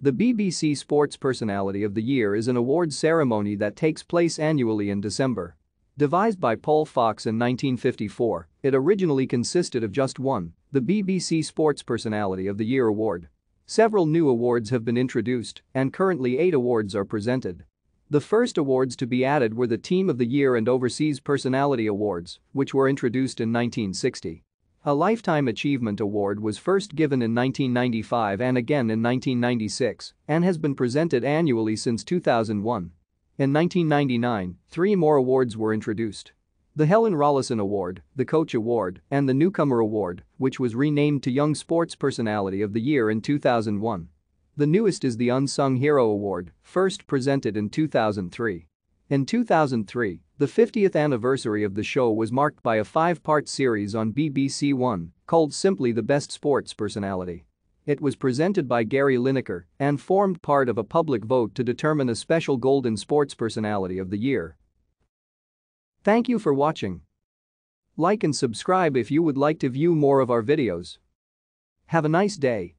The BBC Sports Personality of the Year is an award ceremony that takes place annually in December. Devised by Paul Fox in 1954, it originally consisted of just one, the BBC Sports Personality of the Year award. Several new awards have been introduced, and currently eight awards are presented. The first awards to be added were the Team of the Year and Overseas Personality Awards, which were introduced in 1960. A Lifetime Achievement Award was first given in 1995 and again in 1996 and has been presented annually since 2001. In 1999, three more awards were introduced. The Helen Rollison Award, the Coach Award, and the Newcomer Award, which was renamed to Young Sports Personality of the Year in 2001. The newest is the Unsung Hero Award, first presented in 2003. In 2003, the 50th anniversary of the show was marked by a five-part series on BBC One called simply The Best Sports Personality. It was presented by Gary Lineker and formed part of a public vote to determine a special Golden Sports Personality of the Year. Thank you for watching. Like and subscribe if you would like to view more of our videos. Have a nice day.